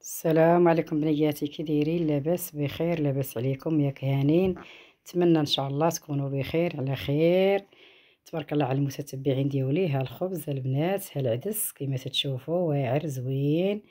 السلام عليكم بنياتي كي دايرين لاباس بخير لاباس عليكم ياك هانين نتمنى ان شاء الله تكونوا بخير على خير تبارك الله على المتتبعين ديولي ها الخبز البنات ها العدس كما تشوفوا واعر زوين